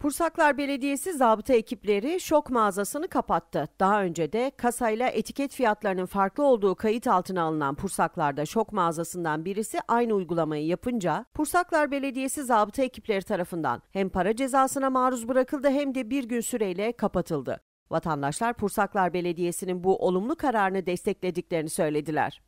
Pursaklar Belediyesi zabıta ekipleri şok mağazasını kapattı. Daha önce de kasayla etiket fiyatlarının farklı olduğu kayıt altına alınan Pursaklar'da şok mağazasından birisi aynı uygulamayı yapınca Pursaklar Belediyesi zabıta ekipleri tarafından hem para cezasına maruz bırakıldı hem de bir gün süreyle kapatıldı. Vatandaşlar Pursaklar Belediyesi'nin bu olumlu kararını desteklediklerini söylediler.